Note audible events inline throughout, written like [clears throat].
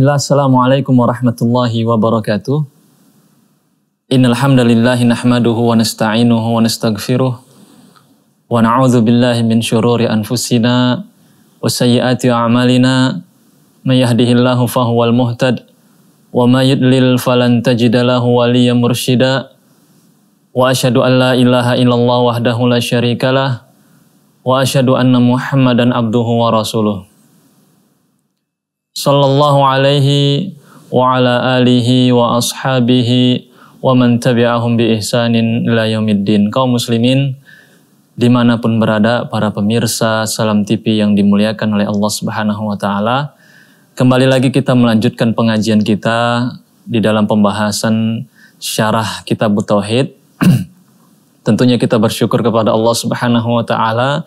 Bismillah, Assalamualaikum warahmatullahi wabarakatuh. Innal hamdalillahi nahmaduhu wa nasta'inuhu wa nastaghfiruh wa na'udzu billahi min syururi anfusina wa sayyiati a'malina may yahdihillahu fahuwal muhtad wa may yudlil falan tajida wa asyhadu an la ilaha illallah wahdahu la syarikalah wa asyhadu anna muhammadan abduhu wa rasuluh sallallahu alaihi wa ala alihi wa ashabihi wa man tabi'ahum bi ihsanin ila yaumiddin. Kaum muslimin dimanapun berada para pemirsa Salam TV yang dimuliakan oleh Allah Subhanahu wa taala. Kembali lagi kita melanjutkan pengajian kita di dalam pembahasan syarah kitab tauhid. [clears throat] Tentunya kita bersyukur kepada Allah Subhanahu wa taala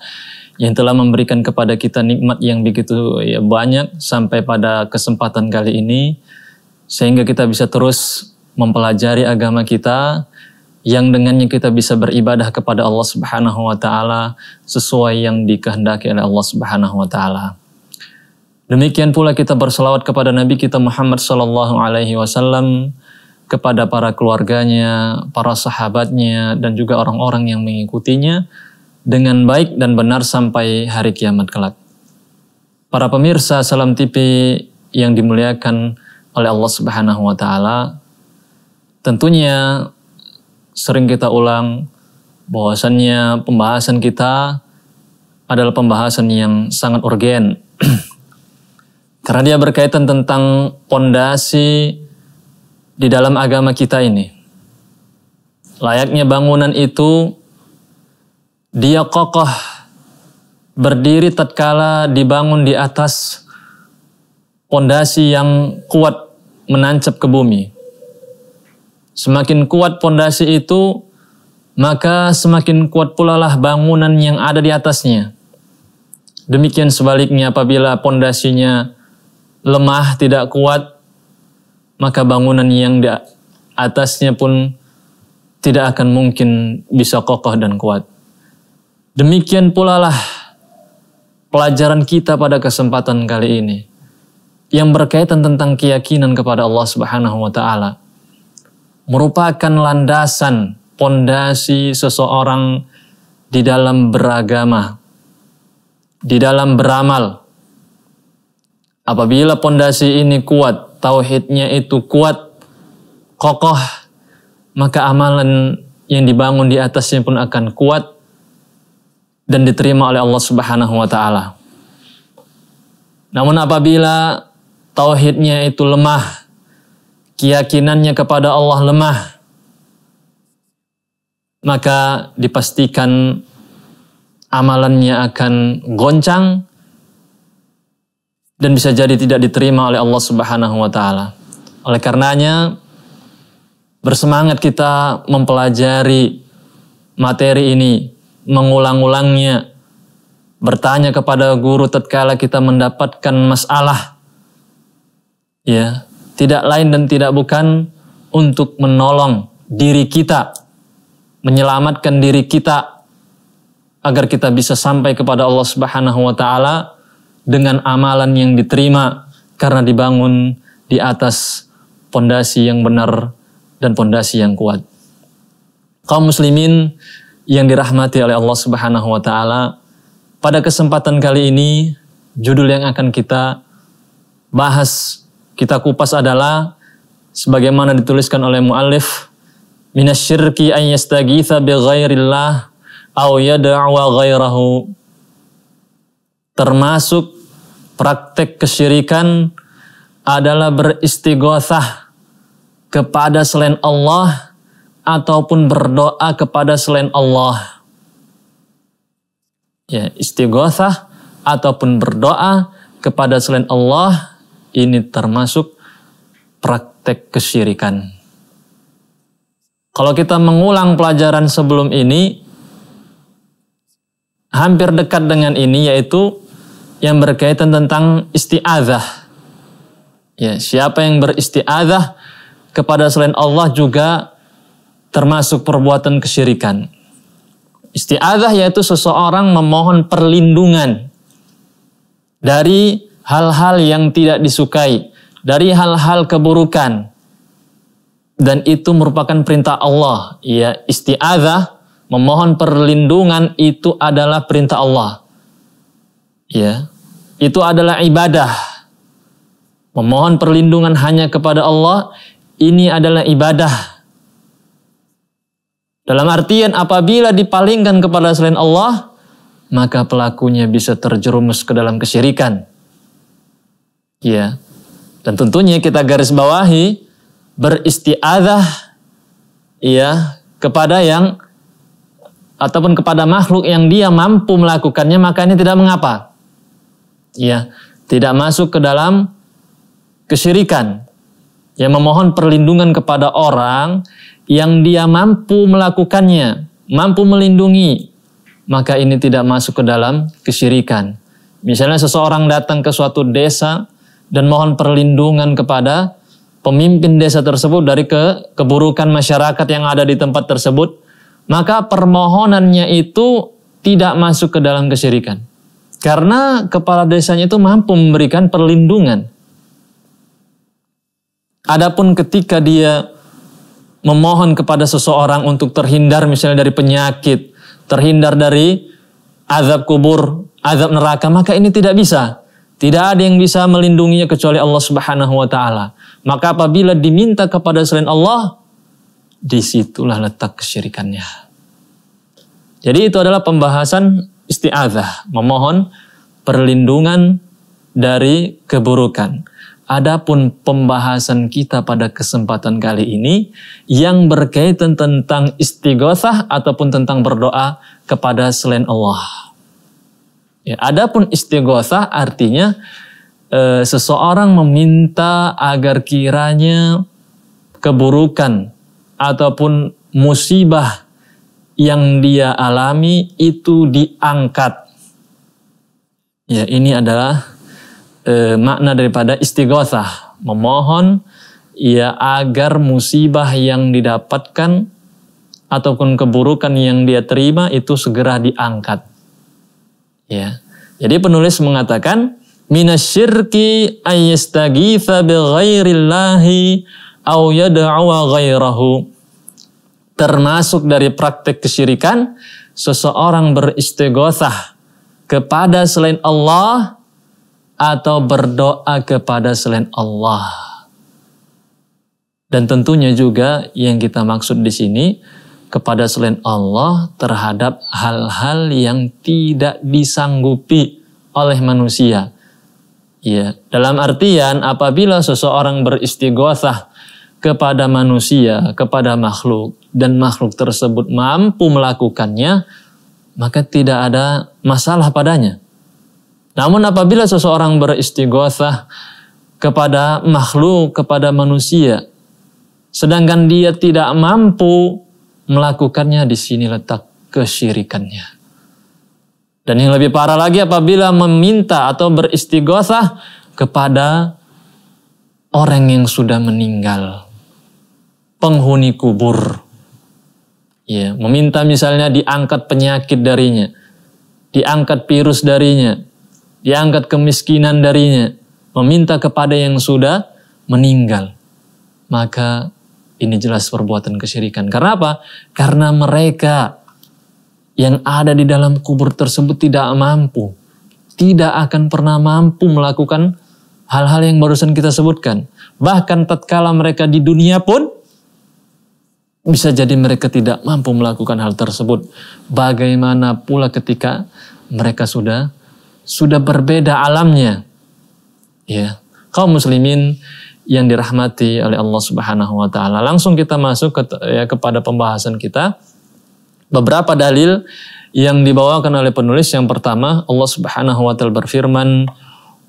yang telah memberikan kepada kita nikmat yang begitu ya, banyak sampai pada kesempatan kali ini sehingga kita bisa terus mempelajari agama kita yang dengannya kita bisa beribadah kepada Allah Subhanahu wa taala sesuai yang dikehendaki oleh Allah Subhanahu wa taala. Demikian pula kita berselawat kepada Nabi kita Muhammad sallallahu alaihi wasallam kepada para keluarganya, para sahabatnya dan juga orang-orang yang mengikutinya dengan baik dan benar sampai hari kiamat kelak. Para pemirsa Salam TV yang dimuliakan oleh Allah Subhanahu wa taala, tentunya sering kita ulang bahwasannya pembahasan kita adalah pembahasan yang sangat urgen. [clears throat] Karena dia berkaitan tentang pondasi di dalam agama kita ini. Layaknya bangunan itu dia kokoh berdiri tatkala dibangun di atas pondasi yang kuat menancap ke bumi. Semakin kuat pondasi itu, maka semakin kuat pula lah bangunan yang ada di atasnya. Demikian sebaliknya apabila pondasinya lemah, tidak kuat, maka bangunan yang di atasnya pun tidak akan mungkin bisa kokoh dan kuat. Demikian pula lah pelajaran kita pada kesempatan kali ini yang berkaitan tentang keyakinan kepada Allah Subhanahu wa taala merupakan landasan pondasi seseorang di dalam beragama di dalam beramal apabila pondasi ini kuat tauhidnya itu kuat kokoh maka amalan yang dibangun di atasnya pun akan kuat dan diterima oleh Allah Subhanahu wa taala. Namun apabila tauhidnya itu lemah, keyakinannya kepada Allah lemah, maka dipastikan amalannya akan goncang dan bisa jadi tidak diterima oleh Allah Subhanahu wa taala. Oleh karenanya bersemangat kita mempelajari materi ini mengulang-ulangnya, bertanya kepada guru tatkala kita mendapatkan masalah. Ya, tidak lain dan tidak bukan untuk menolong diri kita, menyelamatkan diri kita agar kita bisa sampai kepada Allah Subhanahu wa taala dengan amalan yang diterima karena dibangun di atas pondasi yang benar dan pondasi yang kuat. Kaum muslimin yang dirahmati oleh Allah Subhanahu wa taala. Pada kesempatan kali ini judul yang akan kita bahas kita kupas adalah sebagaimana dituliskan oleh muallif minasyirki an yastaghitha ghairillah aw yad'a ghairahu termasuk praktek kesyirikan adalah beristighatsah kepada selain Allah ataupun berdoa kepada selain Allah. Ya, istighosah ataupun berdoa kepada selain Allah ini termasuk praktek kesyirikan. Kalau kita mengulang pelajaran sebelum ini, hampir dekat dengan ini yaitu yang berkaitan tentang isti'adzah. Ya, siapa yang beristi'adzah kepada selain Allah juga termasuk perbuatan kesyirikan. istiadah yaitu seseorang memohon perlindungan dari hal-hal yang tidak disukai, dari hal-hal keburukan. Dan itu merupakan perintah Allah. Ya, istiadah memohon perlindungan itu adalah perintah Allah. Ya. Itu adalah ibadah. Memohon perlindungan hanya kepada Allah ini adalah ibadah dalam artian apabila dipalingkan kepada selain Allah, maka pelakunya bisa terjerumus ke dalam kesyirikan. Ya. Dan tentunya kita garis bawahi beristiadah ya kepada yang ataupun kepada makhluk yang dia mampu melakukannya maka ini tidak mengapa. Ya, tidak masuk ke dalam kesyirikan. ya memohon perlindungan kepada orang yang dia mampu melakukannya, mampu melindungi, maka ini tidak masuk ke dalam kesyirikan. Misalnya seseorang datang ke suatu desa dan mohon perlindungan kepada pemimpin desa tersebut dari ke keburukan masyarakat yang ada di tempat tersebut, maka permohonannya itu tidak masuk ke dalam kesyirikan. Karena kepala desanya itu mampu memberikan perlindungan. Adapun ketika dia memohon kepada seseorang untuk terhindar misalnya dari penyakit, terhindar dari azab kubur, azab neraka, maka ini tidak bisa. Tidak ada yang bisa melindunginya kecuali Allah Subhanahu wa taala. Maka apabila diminta kepada selain Allah, disitulah letak kesyirikannya. Jadi itu adalah pembahasan isti'adzah, memohon perlindungan dari keburukan. Adapun pembahasan kita pada kesempatan kali ini yang berkaitan tentang istighosah ataupun tentang berdoa kepada selain Allah. Ya, adapun istighosah artinya e, seseorang meminta agar kiranya keburukan ataupun musibah yang dia alami itu diangkat. Ya, ini adalah e, makna daripada istighosah, memohon ya agar musibah yang didapatkan ataupun keburukan yang dia terima itu segera diangkat. Ya. Jadi penulis mengatakan minasyirki ayyastaghitha bighairillahi au yad'a ghairahu. Termasuk dari praktek kesyirikan seseorang beristighosah kepada selain Allah atau berdoa kepada selain Allah. Dan tentunya juga yang kita maksud di sini kepada selain Allah terhadap hal-hal yang tidak disanggupi oleh manusia. Ya, dalam artian apabila seseorang beristighosah kepada manusia, kepada makhluk dan makhluk tersebut mampu melakukannya, maka tidak ada masalah padanya. Namun apabila seseorang beristighosah kepada makhluk, kepada manusia, sedangkan dia tidak mampu melakukannya di sini letak kesyirikannya. Dan yang lebih parah lagi apabila meminta atau beristighosah kepada orang yang sudah meninggal. Penghuni kubur. Ya, meminta misalnya diangkat penyakit darinya. Diangkat virus darinya diangkat kemiskinan darinya, meminta kepada yang sudah meninggal. Maka ini jelas perbuatan kesyirikan. Karena apa? Karena mereka yang ada di dalam kubur tersebut tidak mampu. Tidak akan pernah mampu melakukan hal-hal yang barusan kita sebutkan. Bahkan tatkala mereka di dunia pun bisa jadi mereka tidak mampu melakukan hal tersebut. Bagaimana pula ketika mereka sudah sudah berbeda alamnya. Ya, kaum muslimin yang dirahmati oleh Allah Subhanahu wa taala. Langsung kita masuk ke, ya, kepada pembahasan kita. Beberapa dalil yang dibawakan oleh penulis yang pertama Allah Subhanahu wa taala berfirman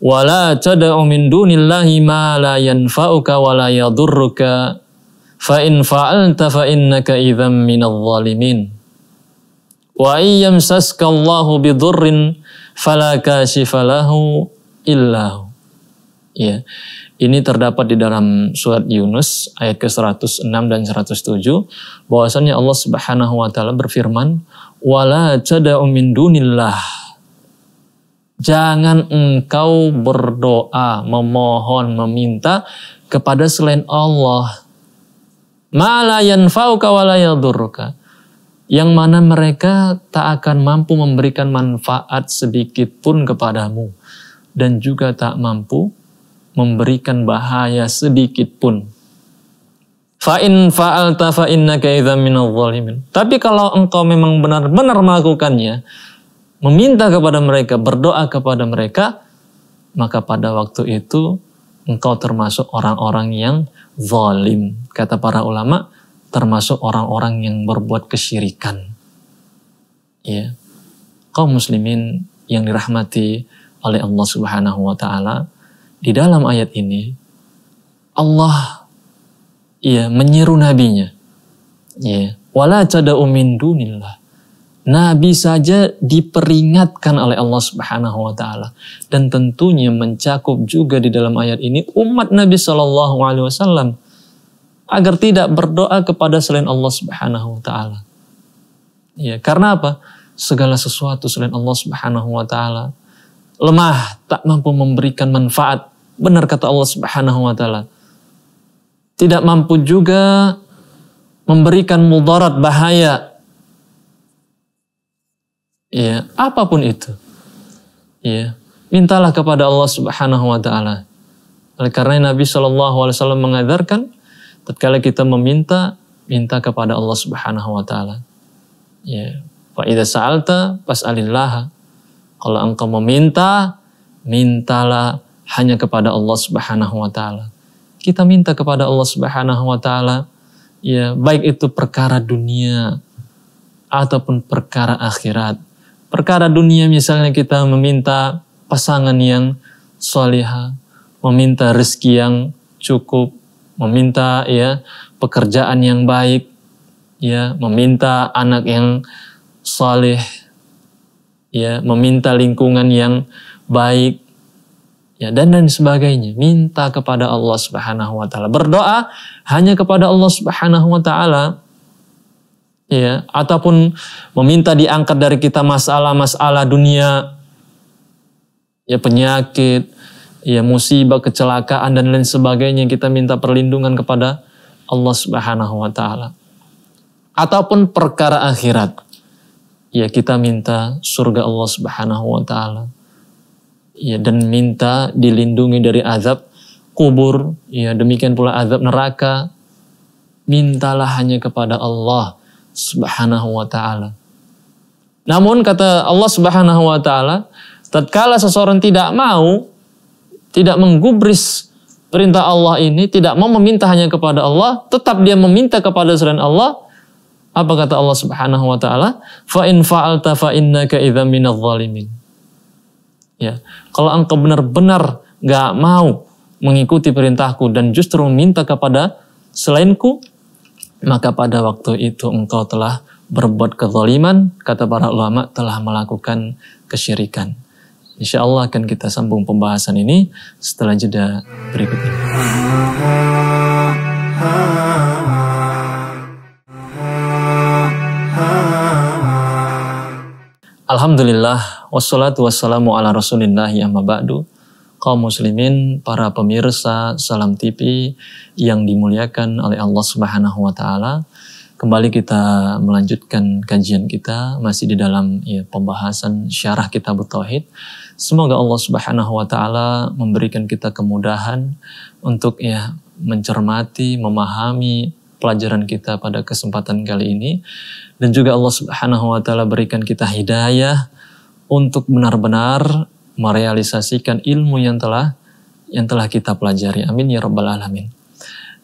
wala tad'u min dunillahi ma la yanfa'uka wa la yadurruka fa in fa'alta fa innaka minadh dhalimin Wa iyyam saskallahu bidurrin fala kasyifalahu illahu. Ya. Ini terdapat di dalam surat Yunus ayat ke-106 dan 107 bahwasanya Allah Subhanahu wa taala berfirman wala tad'u min dunillah Jangan engkau berdoa, memohon, meminta kepada selain Allah. Ma la yanfa'uka wa la yang mana mereka tak akan mampu memberikan manfaat sedikit pun kepadamu dan juga tak mampu memberikan bahaya sedikit pun. Fa'in Tapi kalau engkau memang benar-benar melakukannya, meminta kepada mereka, berdoa kepada mereka, maka pada waktu itu engkau termasuk orang-orang yang zalim. Kata para ulama, termasuk orang-orang yang berbuat kesyirikan. Ya. Kaum muslimin yang dirahmati oleh Allah Subhanahu wa taala, di dalam ayat ini Allah ya menyeru nabinya. Ya, wala tad'u min dunillah. Nabi saja diperingatkan oleh Allah Subhanahu wa taala dan tentunya mencakup juga di dalam ayat ini umat Nabi Shallallahu alaihi wasallam agar tidak berdoa kepada selain Allah Subhanahu wa taala. Ya, karena apa? Segala sesuatu selain Allah Subhanahu wa taala lemah, tak mampu memberikan manfaat. Benar kata Allah Subhanahu wa taala. Tidak mampu juga memberikan mudarat bahaya. Ya, apapun itu. Ya, mintalah kepada Allah Subhanahu wa taala. Oleh karena Nabi Shallallahu alaihi wasallam mengajarkan tatkala kita meminta minta kepada Allah Subhanahu wa taala. Ya, fa idza sa'alta fas'alillah. Kalau engkau meminta, mintalah hanya kepada Allah Subhanahu wa taala. Kita minta kepada Allah Subhanahu wa taala ya baik itu perkara dunia ataupun perkara akhirat. Perkara dunia misalnya kita meminta pasangan yang soleha, meminta rezeki yang cukup, meminta ya pekerjaan yang baik, ya meminta anak yang saleh, ya meminta lingkungan yang baik, ya dan dan sebagainya. Minta kepada Allah Subhanahu wa taala. Berdoa hanya kepada Allah Subhanahu wa taala. Ya, ataupun meminta diangkat dari kita masalah-masalah dunia ya penyakit, ya musibah, kecelakaan dan lain sebagainya kita minta perlindungan kepada Allah Subhanahu wa taala. Ataupun perkara akhirat. Ya kita minta surga Allah Subhanahu wa taala. Ya dan minta dilindungi dari azab kubur, ya demikian pula azab neraka. Mintalah hanya kepada Allah Subhanahu wa taala. Namun kata Allah Subhanahu wa taala, tatkala seseorang tidak mau tidak menggubris perintah Allah ini, tidak mau meminta hanya kepada Allah, tetap dia meminta kepada selain Allah, apa kata Allah Subhanahu wa taala? Fa in fa'alta fa innaka idzam minadh zalimin. Ya, kalau engkau benar-benar gak mau mengikuti perintahku dan justru meminta kepada selainku, maka pada waktu itu engkau telah berbuat kezaliman, kata para ulama telah melakukan kesyirikan. Insya Allah akan kita sambung pembahasan ini setelah jeda berikut ini. Alhamdulillah, wassalatu wassalamu ala rasulillah ya mabadu, Kaum muslimin, para pemirsa Salam TV yang dimuliakan oleh Allah Subhanahu wa taala. Kembali kita melanjutkan kajian kita masih di dalam ya, pembahasan syarah kitab tauhid. Semoga Allah Subhanahu wa taala memberikan kita kemudahan untuk ya mencermati, memahami pelajaran kita pada kesempatan kali ini dan juga Allah Subhanahu wa taala berikan kita hidayah untuk benar-benar merealisasikan ilmu yang telah yang telah kita pelajari. Amin ya rabbal alamin.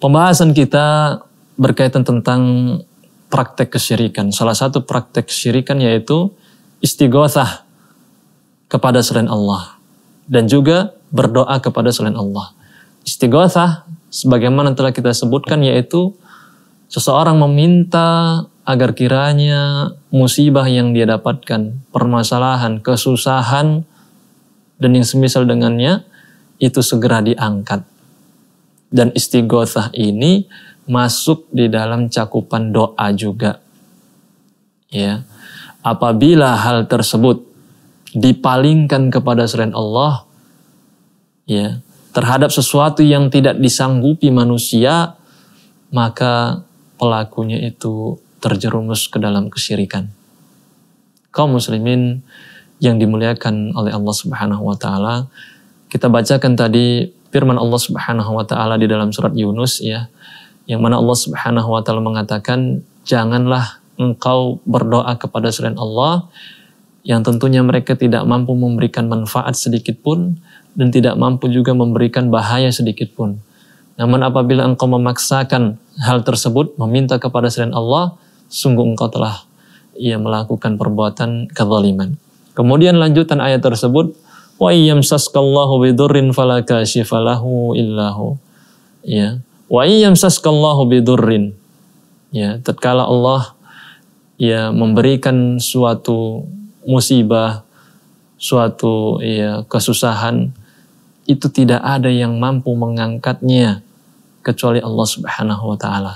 Pembahasan kita berkaitan tentang praktek kesyirikan. Salah satu praktek kesyirikan yaitu istighosah kepada selain Allah dan juga berdoa kepada selain Allah. Istighatsah sebagaimana telah kita sebutkan yaitu seseorang meminta agar kiranya musibah yang dia dapatkan, permasalahan, kesusahan dan yang semisal dengannya itu segera diangkat. Dan istighatsah ini masuk di dalam cakupan doa juga. Ya. Apabila hal tersebut dipalingkan kepada selain Allah ya terhadap sesuatu yang tidak disanggupi manusia maka pelakunya itu terjerumus ke dalam kesyirikan. Kaum muslimin yang dimuliakan oleh Allah Subhanahu wa taala, kita bacakan tadi firman Allah Subhanahu wa taala di dalam surat Yunus ya, yang mana Allah Subhanahu wa taala mengatakan, "Janganlah engkau berdoa kepada selain Allah, yang tentunya mereka tidak mampu memberikan manfaat sedikit pun dan tidak mampu juga memberikan bahaya sedikit pun. Namun apabila engkau memaksakan hal tersebut, meminta kepada selain Allah, sungguh engkau telah ia melakukan perbuatan kezaliman. Kemudian lanjutan ayat tersebut, wa yamsaskallahu bidurrin fala kasyifa illahu. Ya. Wa yamsaskallahu bidurrin. Ya, tatkala Allah ya memberikan suatu musibah, suatu ya kesusahan itu tidak ada yang mampu mengangkatnya kecuali Allah Subhanahu wa taala.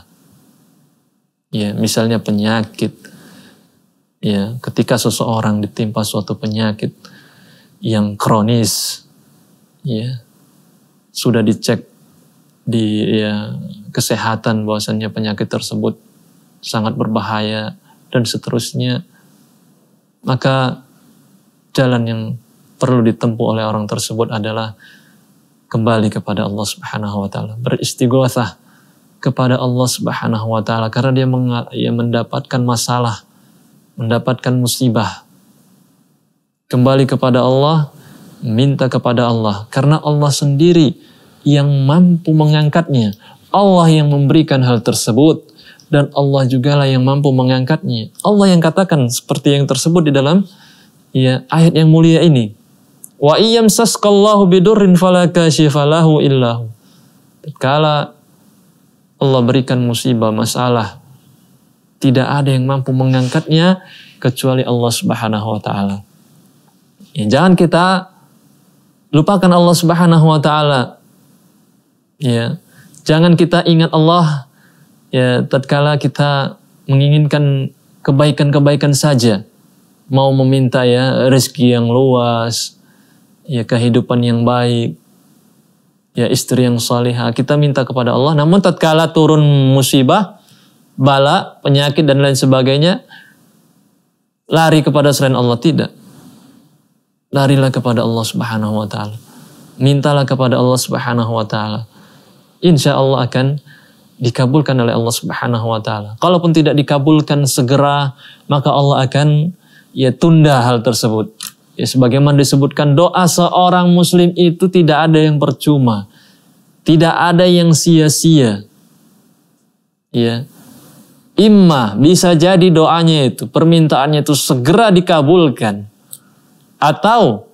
Ya, misalnya penyakit. Ya, ketika seseorang ditimpa suatu penyakit yang kronis ya sudah dicek di ya, kesehatan bahwasannya penyakit tersebut sangat berbahaya dan seterusnya maka jalan yang perlu ditempuh oleh orang tersebut adalah kembali kepada Allah Subhanahu wa taala, beristighosah kepada Allah Subhanahu wa taala karena dia, dia mendapatkan masalah, mendapatkan musibah. Kembali kepada Allah, minta kepada Allah karena Allah sendiri yang mampu mengangkatnya. Allah yang memberikan hal tersebut dan Allah juga lah yang mampu mengangkatnya. Allah yang katakan seperti yang tersebut di dalam ya ayat yang mulia ini. Wa iyam saskallahu bidurrin syifalahu illahu. Kala Allah berikan musibah, masalah, tidak ada yang mampu mengangkatnya kecuali Allah Subhanahu wa taala. Ya, jangan kita lupakan Allah Subhanahu wa taala. Ya. Jangan kita ingat Allah ya tatkala kita menginginkan kebaikan-kebaikan saja, mau meminta ya rezeki yang luas, ya kehidupan yang baik, ya istri yang salihah, kita minta kepada Allah. Namun tatkala turun musibah, bala, penyakit dan lain sebagainya, lari kepada selain Allah tidak. Larilah kepada Allah Subhanahu wa taala. Mintalah kepada Allah Subhanahu wa taala. Insya Allah akan dikabulkan oleh Allah Subhanahu wa taala. Kalaupun tidak dikabulkan segera, maka Allah akan ya tunda hal tersebut. Ya, sebagaimana disebutkan doa seorang muslim itu tidak ada yang percuma. Tidak ada yang sia-sia. Ya. Imma bisa jadi doanya itu, permintaannya itu segera dikabulkan. Atau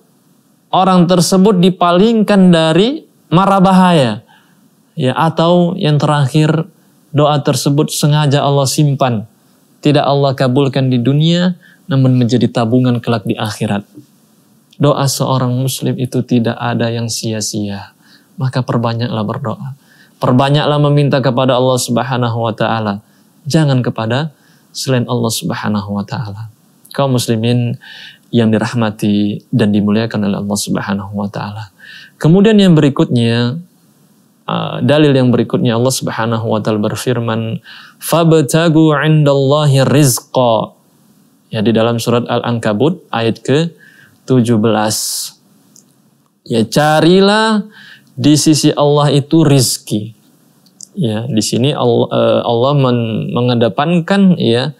orang tersebut dipalingkan dari mara bahaya ya atau yang terakhir doa tersebut sengaja Allah simpan tidak Allah kabulkan di dunia namun menjadi tabungan kelak di akhirat doa seorang muslim itu tidak ada yang sia-sia maka perbanyaklah berdoa perbanyaklah meminta kepada Allah Subhanahu wa taala jangan kepada selain Allah Subhanahu wa taala kaum muslimin yang dirahmati dan dimuliakan oleh Allah Subhanahu wa taala. Kemudian yang berikutnya Ah, dalil yang berikutnya Allah Subhanahu wa taala berfirman, "Fabtagu 'indallahi rizqa." Ya di dalam surat Al-Ankabut ayat ke-17. Ya carilah di sisi Allah itu rizki. Ya, di sini Allah, eh, Allah men, mengedepankan ya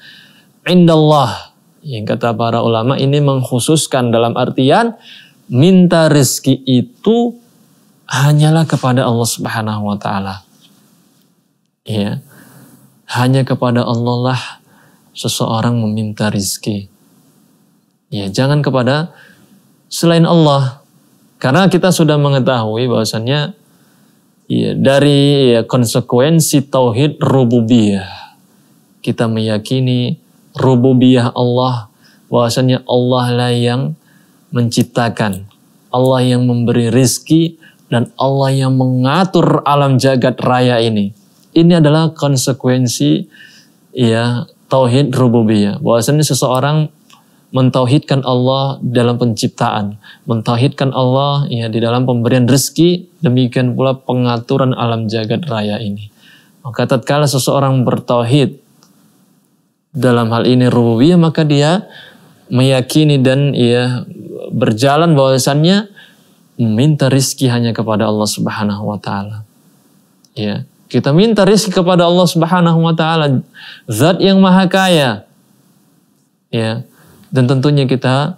indallah. Yang kata para ulama ini mengkhususkan dalam artian minta rezeki itu hanyalah kepada Allah Subhanahu wa taala. Ya. Hanya kepada Allah lah seseorang meminta rizki. Ya, jangan kepada selain Allah. Karena kita sudah mengetahui bahwasannya ya, dari ya, konsekuensi tauhid rububiyah. Kita meyakini rububiyah Allah bahwasanya Allah lah yang menciptakan, Allah yang memberi rizki, dan Allah yang mengatur alam jagat raya ini. Ini adalah konsekuensi ya tauhid rububiyah. Bahwasanya seseorang mentauhidkan Allah dalam penciptaan, mentauhidkan Allah ya di dalam pemberian rezeki, demikian pula pengaturan alam jagat raya ini. Maka tatkala seseorang bertauhid dalam hal ini rububiyah maka dia meyakini dan ya berjalan bahwasannya Minta rizki hanya kepada Allah Subhanahu wa taala. Ya, kita minta rizki kepada Allah Subhanahu wa taala, zat yang maha kaya. Ya. Dan tentunya kita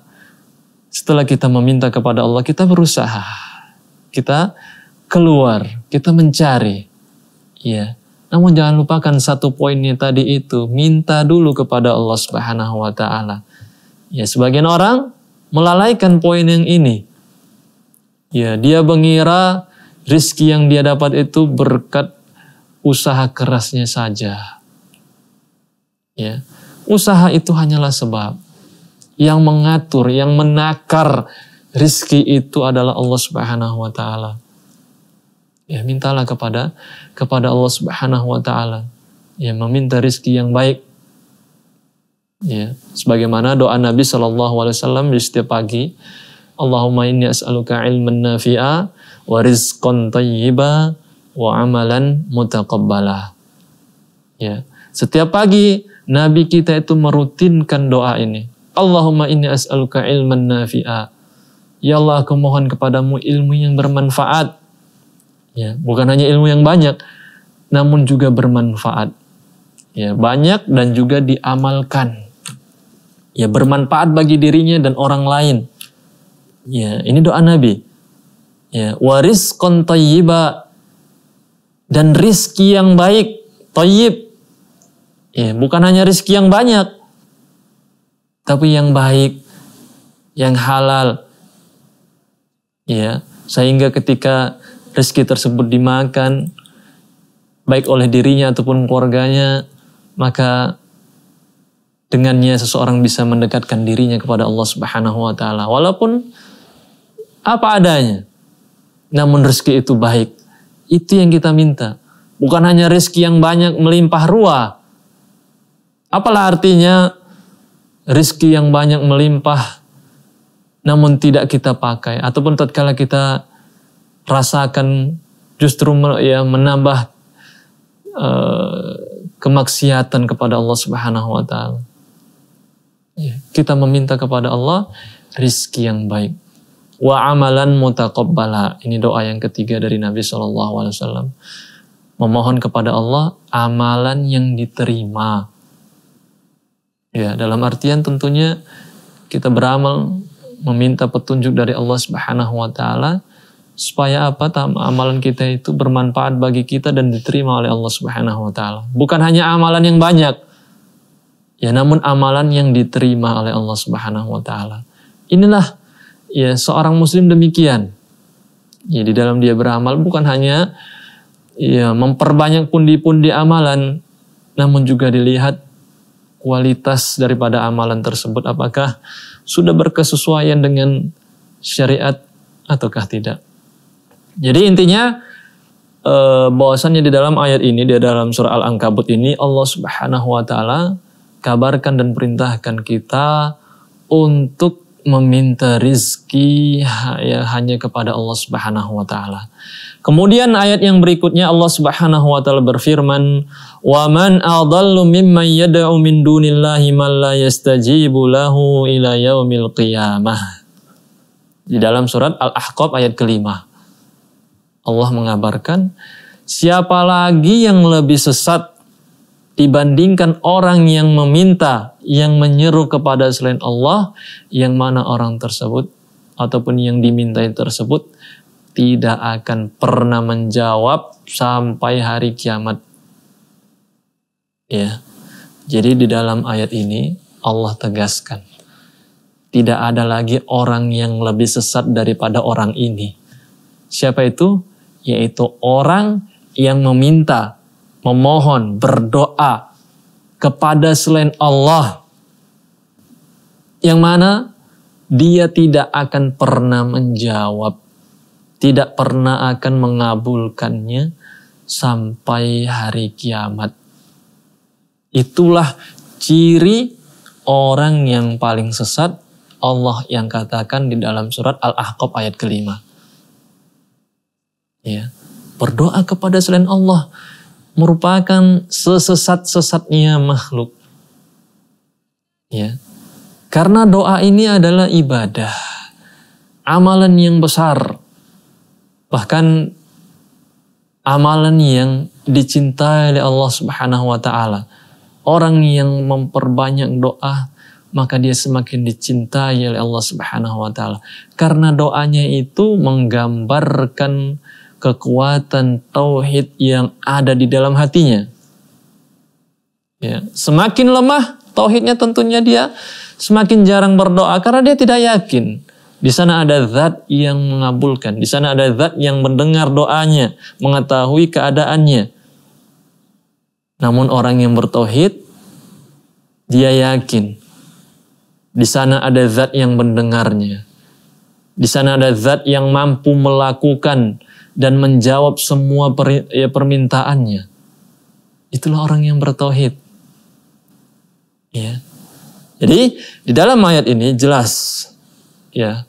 setelah kita meminta kepada Allah, kita berusaha. Kita keluar, kita mencari. Ya. Namun jangan lupakan satu poinnya tadi itu, minta dulu kepada Allah Subhanahu wa taala. Ya, sebagian orang melalaikan poin yang ini. Ya, dia mengira rizki yang dia dapat itu berkat usaha kerasnya saja. Ya, usaha itu hanyalah sebab. Yang mengatur, yang menakar rizki itu adalah Allah Subhanahu wa taala. Ya, mintalah kepada kepada Allah Subhanahu wa taala. Ya, meminta rizki yang baik. Ya, sebagaimana doa Nabi Shallallahu alaihi wasallam di setiap pagi, Allahumma inni as'aluka ilman nafi'a wa rizqan tayyiba wa amalan mutaqabbala. Ya. Setiap pagi Nabi kita itu merutinkan doa ini. Allahumma inni as'aluka ilman nafi'a. Ya Allah, aku mohon kepadamu ilmu yang bermanfaat. Ya, bukan hanya ilmu yang banyak, namun juga bermanfaat. Ya, banyak dan juga diamalkan. Ya, bermanfaat bagi dirinya dan orang lain Ya, ini doa Nabi. Ya, waris kontayiba dan rizki yang baik, toyib. Ya, bukan hanya rizki yang banyak, tapi yang baik, yang halal. Ya, sehingga ketika rizki tersebut dimakan, baik oleh dirinya ataupun keluarganya, maka dengannya seseorang bisa mendekatkan dirinya kepada Allah Subhanahu wa taala. Walaupun apa adanya. Namun rezeki itu baik. Itu yang kita minta. Bukan hanya rezeki yang banyak melimpah ruah. Apalah artinya rezeki yang banyak melimpah namun tidak kita pakai ataupun tatkala kita rasakan justru ya menambah uh, kemaksiatan kepada Allah Subhanahu wa taala. Ya, kita meminta kepada Allah rizki yang baik wa amalan mutaqabbala. Ini doa yang ketiga dari Nabi saw Memohon kepada Allah amalan yang diterima. Ya, dalam artian tentunya kita beramal meminta petunjuk dari Allah Subhanahu wa taala supaya apa amalan kita itu bermanfaat bagi kita dan diterima oleh Allah Subhanahu wa taala. Bukan hanya amalan yang banyak. Ya namun amalan yang diterima oleh Allah Subhanahu wa taala. Inilah ya seorang muslim demikian. Ya di dalam dia beramal bukan hanya ya memperbanyak pundi-pundi amalan namun juga dilihat kualitas daripada amalan tersebut apakah sudah berkesesuaian dengan syariat ataukah tidak. Jadi intinya eh, bahwasannya di dalam ayat ini di dalam surah Al-Ankabut ini Allah Subhanahu wa taala kabarkan dan perintahkan kita untuk meminta rizki ya, hanya kepada Allah Subhanahu wa taala. Kemudian ayat yang berikutnya Allah Subhanahu wa taala berfirman, "Wa man adallu mimman yad'u min dunillahi man la yastajibu lahu ila yaumil qiyamah." Di dalam surat Al-Ahqaf ayat kelima. Allah mengabarkan, siapa lagi yang lebih sesat dibandingkan orang yang meminta yang menyeru kepada selain Allah yang mana orang tersebut ataupun yang dimintai tersebut tidak akan pernah menjawab sampai hari kiamat. Ya. Jadi di dalam ayat ini Allah tegaskan tidak ada lagi orang yang lebih sesat daripada orang ini. Siapa itu? Yaitu orang yang meminta, memohon, berdoa kepada selain Allah yang mana dia tidak akan pernah menjawab, tidak pernah akan mengabulkannya sampai hari kiamat. Itulah ciri orang yang paling sesat Allah yang katakan di dalam surat Al-Ahqaf ayat kelima. Ya, berdoa kepada selain Allah merupakan sesesat-sesatnya makhluk. Ya. Karena doa ini adalah ibadah, amalan yang besar, bahkan amalan yang dicintai oleh Allah Subhanahu wa taala. Orang yang memperbanyak doa maka dia semakin dicintai oleh Allah Subhanahu wa taala. Karena doanya itu menggambarkan kekuatan tauhid yang ada di dalam hatinya. Ya, semakin lemah tauhidnya tentunya dia semakin jarang berdoa karena dia tidak yakin. Di sana ada zat yang mengabulkan, di sana ada zat yang mendengar doanya, mengetahui keadaannya. Namun orang yang bertauhid dia yakin di sana ada zat yang mendengarnya. Di sana ada zat yang mampu melakukan dan menjawab semua per, ya, permintaannya. Itulah orang yang bertauhid. Ya. Jadi di dalam ayat ini jelas ya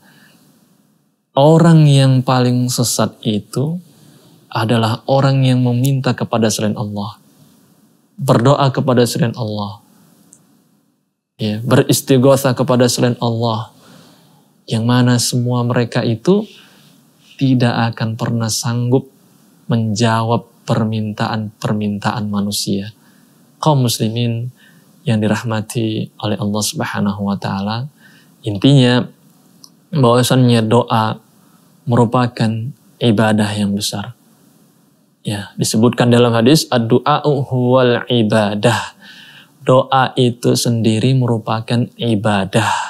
orang yang paling sesat itu adalah orang yang meminta kepada selain Allah. Berdoa kepada selain Allah. Ya, beristighosa kepada selain Allah yang mana semua mereka itu tidak akan pernah sanggup menjawab permintaan-permintaan manusia. Kaum muslimin yang dirahmati oleh Allah Subhanahu wa taala, intinya bahwasannya doa merupakan ibadah yang besar. Ya, disebutkan dalam hadis ad huwal ibadah. Doa itu sendiri merupakan ibadah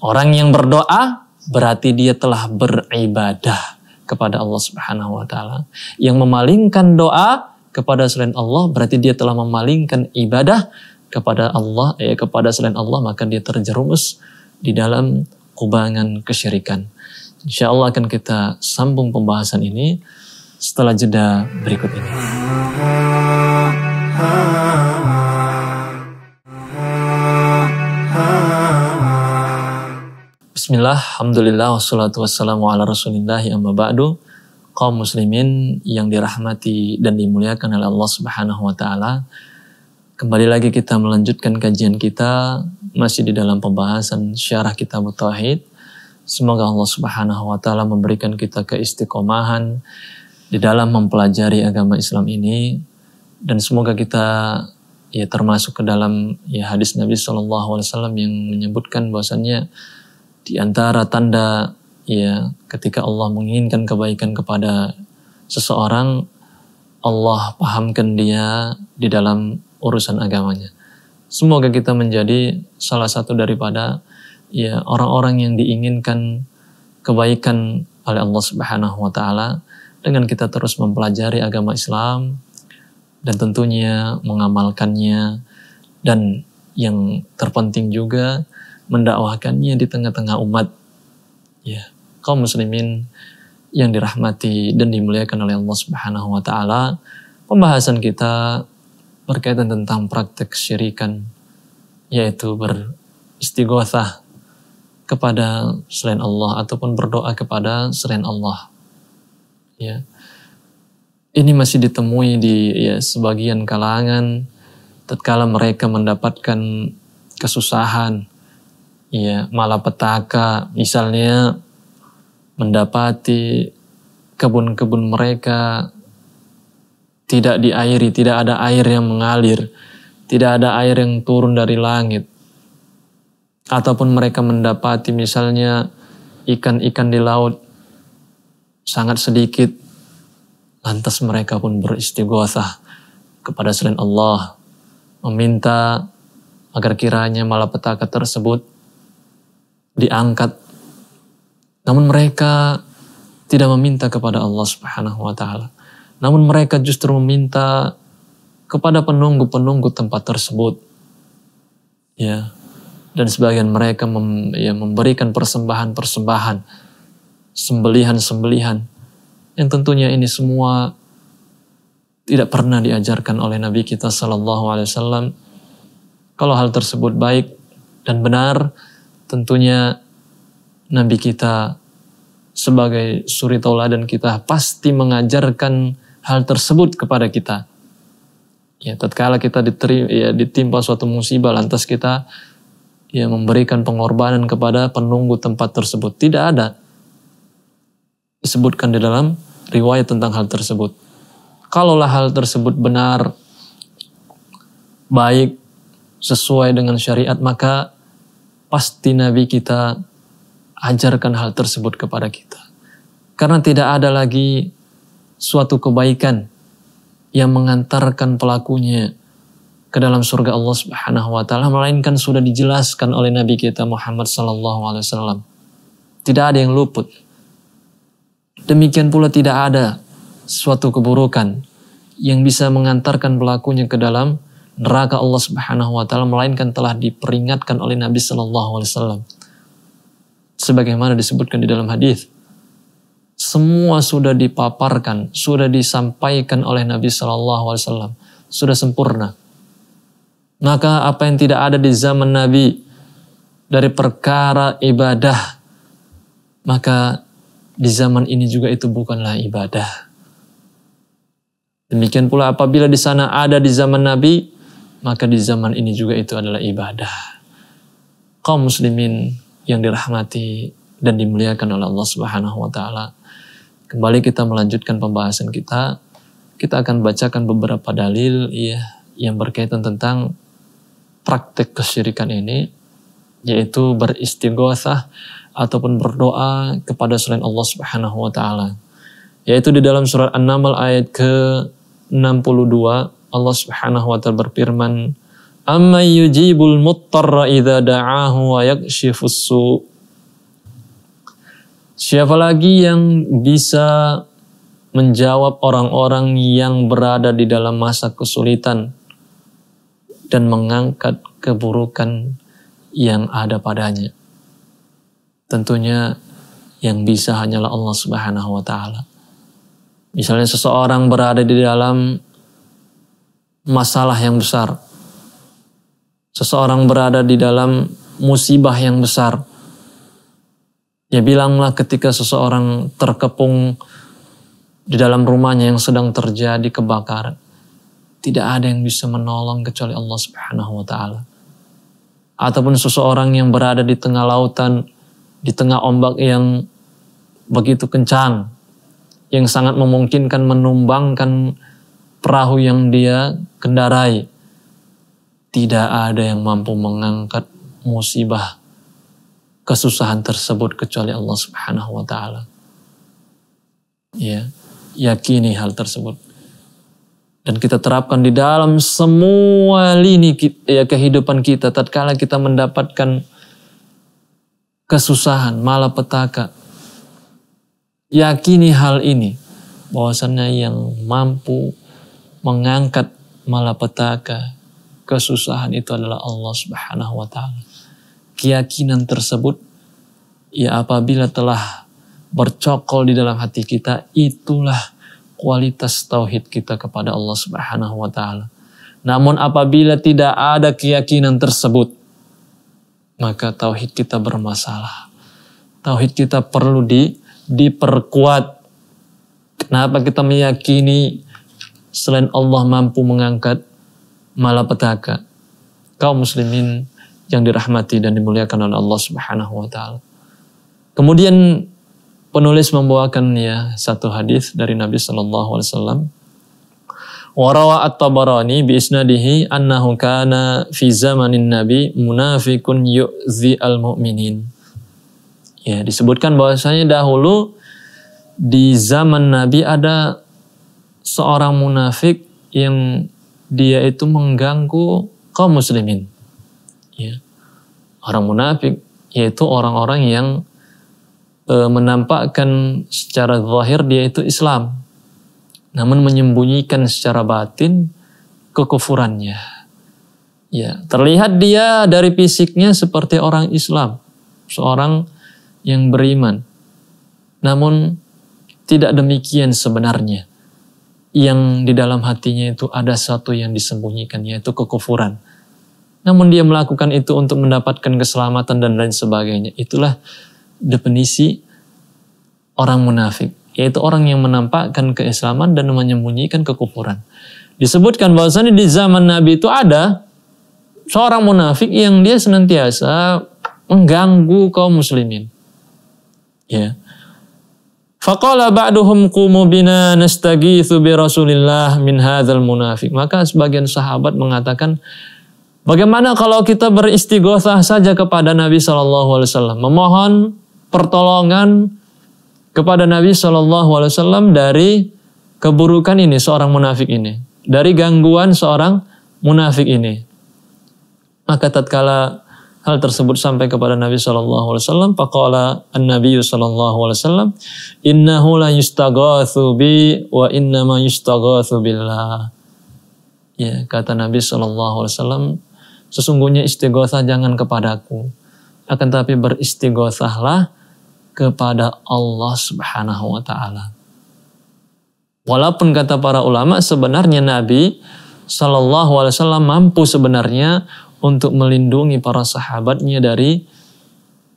Orang yang berdoa berarti dia telah beribadah kepada Allah Subhanahu wa taala. Yang memalingkan doa kepada selain Allah berarti dia telah memalingkan ibadah kepada Allah eh, kepada selain Allah maka dia terjerumus di dalam kubangan kesyirikan. Insya Allah akan kita sambung pembahasan ini setelah jeda berikut ini. Ah, ah, ah, Bismillah, Alhamdulillah, wassalatu wassalamu ala rasulillahi amma ba'du. Kaum muslimin yang dirahmati dan dimuliakan oleh Allah subhanahu wa ta'ala. Kembali lagi kita melanjutkan kajian kita, masih di dalam pembahasan syarah kitab Tauhid. Semoga Allah subhanahu wa ta'ala memberikan kita keistiqomahan di dalam mempelajari agama Islam ini. Dan semoga kita ya termasuk ke dalam ya hadis Nabi saw Wasallam yang menyebutkan bahwasannya di antara tanda ya ketika Allah menginginkan kebaikan kepada seseorang Allah pahamkan dia di dalam urusan agamanya. Semoga kita menjadi salah satu daripada ya orang-orang yang diinginkan kebaikan oleh Allah Subhanahu wa taala dengan kita terus mempelajari agama Islam dan tentunya mengamalkannya dan yang terpenting juga mendakwahkannya di tengah-tengah umat. Ya, kaum muslimin yang dirahmati dan dimuliakan oleh Allah Subhanahu wa taala. Pembahasan kita berkaitan tentang praktek syirikan yaitu beristighotsah kepada selain Allah ataupun berdoa kepada selain Allah. Ya. Ini masih ditemui di ya, sebagian kalangan tatkala mereka mendapatkan kesusahan ya malapetaka misalnya mendapati kebun-kebun mereka tidak diairi, tidak ada air yang mengalir, tidak ada air yang turun dari langit. Ataupun mereka mendapati misalnya ikan-ikan di laut sangat sedikit, lantas mereka pun beristighosah kepada selain Allah, meminta agar kiranya malapetaka tersebut diangkat. Namun mereka tidak meminta kepada Allah Subhanahu wa taala. Namun mereka justru meminta kepada penunggu-penunggu tempat tersebut. Ya. Dan sebagian mereka mem, ya, memberikan persembahan-persembahan, sembelihan-sembelihan. Yang tentunya ini semua tidak pernah diajarkan oleh Nabi kita Shallallahu Alaihi Wasallam. Kalau hal tersebut baik dan benar, tentunya Nabi kita sebagai suri tauladan kita pasti mengajarkan hal tersebut kepada kita. Ya, tatkala kita diterima, ya, ditimpa suatu musibah lantas kita ya memberikan pengorbanan kepada penunggu tempat tersebut. Tidak ada disebutkan di dalam riwayat tentang hal tersebut. Kalaulah hal tersebut benar, baik, sesuai dengan syariat, maka pasti Nabi kita ajarkan hal tersebut kepada kita. Karena tidak ada lagi suatu kebaikan yang mengantarkan pelakunya ke dalam surga Allah Subhanahu wa taala melainkan sudah dijelaskan oleh nabi kita Muhammad sallallahu alaihi wasallam. Tidak ada yang luput. Demikian pula tidak ada suatu keburukan yang bisa mengantarkan pelakunya ke dalam neraka Allah Subhanahu wa taala melainkan telah diperingatkan oleh Nabi sallallahu alaihi wasallam. Sebagaimana disebutkan di dalam hadis. Semua sudah dipaparkan, sudah disampaikan oleh Nabi sallallahu alaihi wasallam, sudah sempurna. Maka apa yang tidak ada di zaman Nabi dari perkara ibadah, maka di zaman ini juga itu bukanlah ibadah. Demikian pula apabila di sana ada di zaman Nabi, maka di zaman ini juga itu adalah ibadah. Kaum muslimin yang dirahmati dan dimuliakan oleh Allah Subhanahu wa taala. Kembali kita melanjutkan pembahasan kita. Kita akan bacakan beberapa dalil ya yang berkaitan tentang praktik kesyirikan ini yaitu beristighosah ataupun berdoa kepada selain Allah Subhanahu wa taala. Yaitu di dalam surat An-Naml ayat ke 62 Allah Subhanahu wa taala berfirman, "Amma yujibul muttarra idza da'ahu wa yakshifus su." Siapa lagi yang bisa menjawab orang-orang yang berada di dalam masa kesulitan dan mengangkat keburukan yang ada padanya? Tentunya yang bisa hanyalah Allah Subhanahu wa taala. Misalnya seseorang berada di dalam masalah yang besar. Seseorang berada di dalam musibah yang besar. Ya bilanglah ketika seseorang terkepung di dalam rumahnya yang sedang terjadi kebakaran. Tidak ada yang bisa menolong kecuali Allah Subhanahu wa taala. Ataupun seseorang yang berada di tengah lautan, di tengah ombak yang begitu kencang, yang sangat memungkinkan menumbangkan perahu yang dia kendarai. Tidak ada yang mampu mengangkat musibah kesusahan tersebut kecuali Allah Subhanahu wa taala. Ya, yakini hal tersebut. Dan kita terapkan di dalam semua lini ya, kehidupan kita tatkala kita mendapatkan kesusahan, malapetaka. Yakini hal ini bahwasanya yang mampu mengangkat malapetaka, kesusahan itu adalah Allah Subhanahu wa taala. Keyakinan tersebut ya apabila telah bercokol di dalam hati kita, itulah kualitas tauhid kita kepada Allah Subhanahu wa taala. Namun apabila tidak ada keyakinan tersebut, maka tauhid kita bermasalah. Tauhid kita perlu di diperkuat. Kenapa kita meyakini selain Allah mampu mengangkat malapetaka. Kaum muslimin yang dirahmati dan dimuliakan oleh Allah Subhanahu wa taala. Kemudian penulis membawakan ya satu hadis dari Nabi sallallahu alaihi wasallam. Warawa at-Tabarani bi isnadihi annahu kana fi zamanin Nabi munafikun yu'zi al-mu'minin. Ya, disebutkan bahwasanya dahulu di zaman Nabi ada seorang munafik yang dia itu mengganggu kaum muslimin. Ya. Orang munafik yaitu orang-orang yang e, menampakkan secara zahir dia itu Islam, namun menyembunyikan secara batin kekufurannya. Ya, terlihat dia dari fisiknya seperti orang Islam, seorang yang beriman. Namun tidak demikian sebenarnya yang di dalam hatinya itu ada sesuatu yang disembunyikan, yaitu kekufuran. Namun dia melakukan itu untuk mendapatkan keselamatan dan lain sebagainya. Itulah definisi orang munafik, yaitu orang yang menampakkan keislaman dan menyembunyikan kekufuran. Disebutkan bahwasanya di zaman Nabi itu ada seorang munafik yang dia senantiasa mengganggu kaum muslimin. Ya. Faqala ba'duhum qumu bina itu bi Rasulillah min hadzal munafiq. Maka sebagian sahabat mengatakan bagaimana kalau kita beristighosah saja kepada Nabi Shallallahu alaihi wasallam, memohon pertolongan kepada Nabi Shallallahu alaihi wasallam dari keburukan ini seorang munafik ini, dari gangguan seorang munafik ini. Maka tatkala hal tersebut sampai kepada Nabi Shallallahu Alaihi Wasallam. Pakola an Nabi Shallallahu Alaihi Wasallam, innahu la yustagathu bi wa inna ma yustagathu billah. Ya kata Nabi Shallallahu Alaihi Wasallam, sesungguhnya istighosah jangan kepadaku, akan tapi beristighosahlah kepada Allah Subhanahu Wa Taala. Walaupun kata para ulama sebenarnya Nabi Shallallahu Alaihi Wasallam mampu sebenarnya untuk melindungi para sahabatnya dari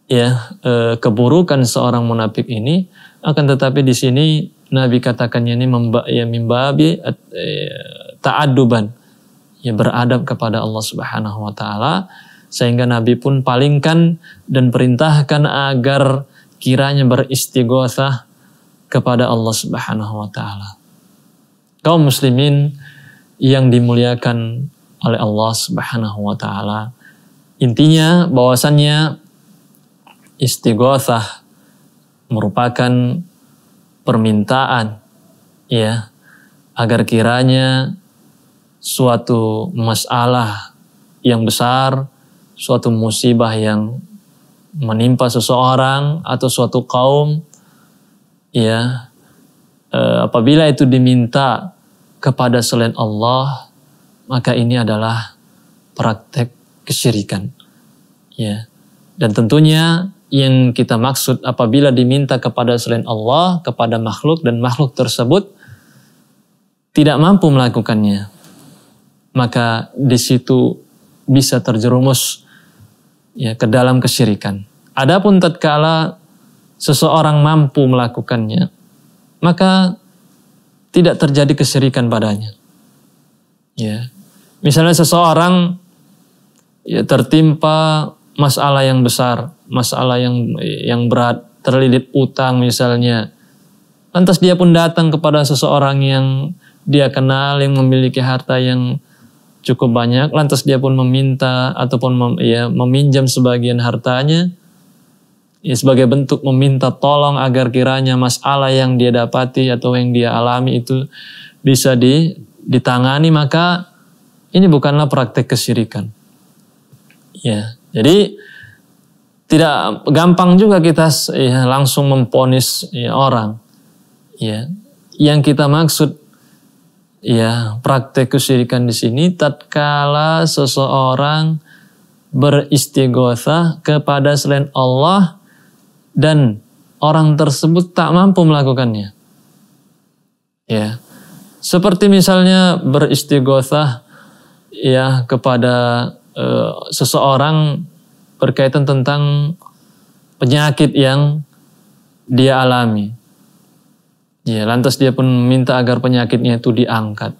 ya e, keburukan seorang munafik ini akan tetapi di sini Nabi katakannya ini memba, ya mimbabi e, ya beradab kepada Allah Subhanahu wa taala sehingga Nabi pun palingkan dan perintahkan agar kiranya beristighosah kepada Allah Subhanahu wa taala. Kaum muslimin yang dimuliakan oleh Allah Subhanahu wa taala. Intinya bahwasannya istighosah merupakan permintaan ya agar kiranya suatu masalah yang besar, suatu musibah yang menimpa seseorang atau suatu kaum ya eh, apabila itu diminta kepada selain Allah maka ini adalah praktek kesyirikan. Ya. Dan tentunya yang kita maksud apabila diminta kepada selain Allah, kepada makhluk dan makhluk tersebut tidak mampu melakukannya, maka di situ bisa terjerumus ya ke dalam kesyirikan. Adapun tatkala seseorang mampu melakukannya, maka tidak terjadi kesyirikan padanya. Ya, Misalnya seseorang ya tertimpa masalah yang besar, masalah yang yang berat, terlilit utang misalnya. Lantas dia pun datang kepada seseorang yang dia kenal yang memiliki harta yang cukup banyak, lantas dia pun meminta ataupun mem, ya meminjam sebagian hartanya ya sebagai bentuk meminta tolong agar kiranya masalah yang dia dapati atau yang dia alami itu bisa di, ditangani maka ini bukanlah praktek kesyirikan. Ya, jadi tidak gampang juga kita ya, langsung memponis ya, orang. Ya, yang kita maksud ya praktek kesyirikan di sini tatkala seseorang beristighosa kepada selain Allah dan orang tersebut tak mampu melakukannya. Ya. Seperti misalnya beristighosah ya kepada e, seseorang berkaitan tentang penyakit yang dia alami. Ya, lantas dia pun minta agar penyakitnya itu diangkat.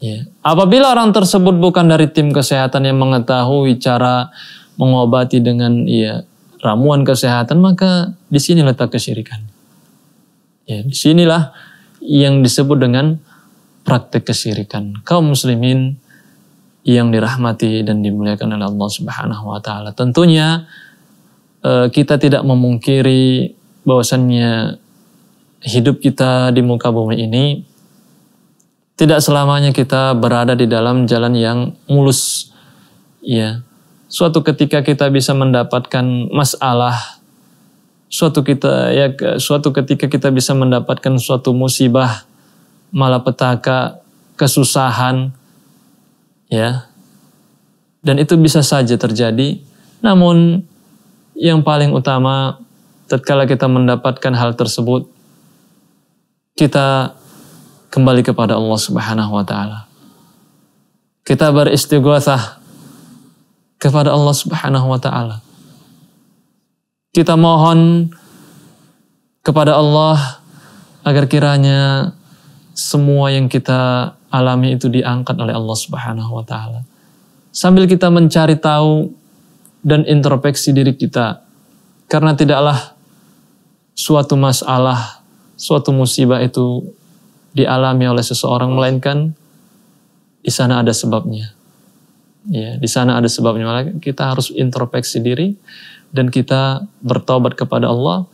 Ya. Apabila orang tersebut bukan dari tim kesehatan yang mengetahui cara mengobati dengan ya ramuan kesehatan, maka di sini letak kesyirikan. Ya, sinilah yang disebut dengan praktek kesyirikan. Kaum muslimin yang dirahmati dan dimuliakan oleh Allah Subhanahu wa taala. Tentunya e, kita tidak memungkiri bahwasannya hidup kita di muka bumi ini tidak selamanya kita berada di dalam jalan yang mulus. Ya. Suatu ketika kita bisa mendapatkan masalah suatu kita ya suatu ketika kita bisa mendapatkan suatu musibah malapetaka kesusahan ya. Dan itu bisa saja terjadi. Namun yang paling utama tatkala kita mendapatkan hal tersebut kita kembali kepada Allah Subhanahu wa taala. Kita beristighatsah kepada Allah Subhanahu wa taala. Kita mohon kepada Allah agar kiranya semua yang kita Alami itu diangkat oleh Allah Subhanahu wa taala. Sambil kita mencari tahu dan introspeksi diri kita karena tidaklah suatu masalah, suatu musibah itu dialami oleh seseorang melainkan di sana ada sebabnya. Ya, di sana ada sebabnya. kita harus introspeksi diri dan kita bertobat kepada Allah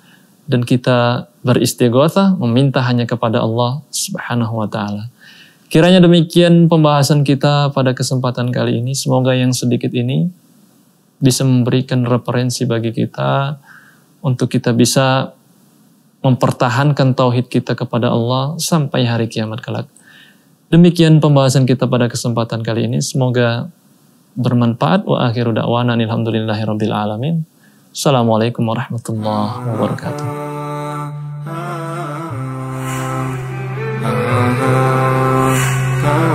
dan kita beristighatsah meminta hanya kepada Allah Subhanahu wa taala. Kiranya demikian pembahasan kita pada kesempatan kali ini. Semoga yang sedikit ini bisa memberikan referensi bagi kita untuk kita bisa mempertahankan tauhid kita kepada Allah sampai hari kiamat kelak. Demikian pembahasan kita pada kesempatan kali ini. Semoga bermanfaat. Wa akhiru da'wana alamin. Assalamualaikum warahmatullahi wabarakatuh. time.